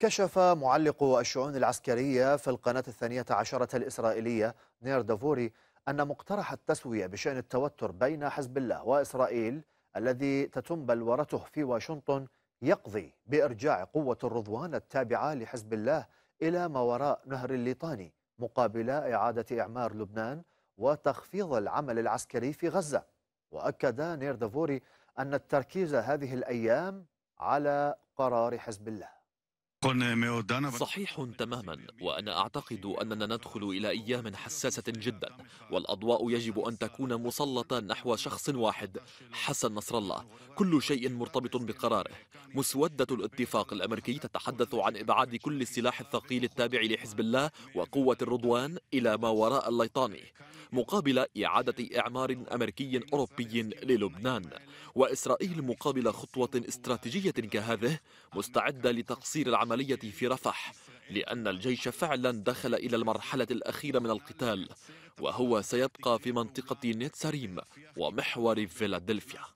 كشف معلق الشؤون العسكرية في القناة الثانية عشرة الإسرائيلية نير دافوري أن مقترح التسوية بشأن التوتر بين حزب الله وإسرائيل الذي تتم بلورته في واشنطن يقضي بإرجاع قوة الرضوان التابعة لحزب الله إلى ما وراء نهر الليطاني مقابل إعادة إعمار لبنان وتخفيض العمل العسكري في غزة وأكد نير دافوري أن التركيز هذه الأيام على قرار حزب الله صحيح تماما وأنا أعتقد أننا ندخل إلى أيام حساسة جدا والأضواء يجب أن تكون مسلطة نحو شخص واحد حسن نصر الله كل شيء مرتبط بقراره مسودة الاتفاق الأمريكي تتحدث عن إبعاد كل السلاح الثقيل التابع لحزب الله وقوة الرضوان إلى ما وراء الليطاني مقابل إعادة إعمار أمريكي أوروبي للبنان وإسرائيل مقابل خطوة استراتيجية كهذه مستعدة لتقصير العملية في رفح لأن الجيش فعلا دخل إلى المرحلة الأخيرة من القتال وهو سيبقى في منطقة نيتساريم ومحور فيلادلفيا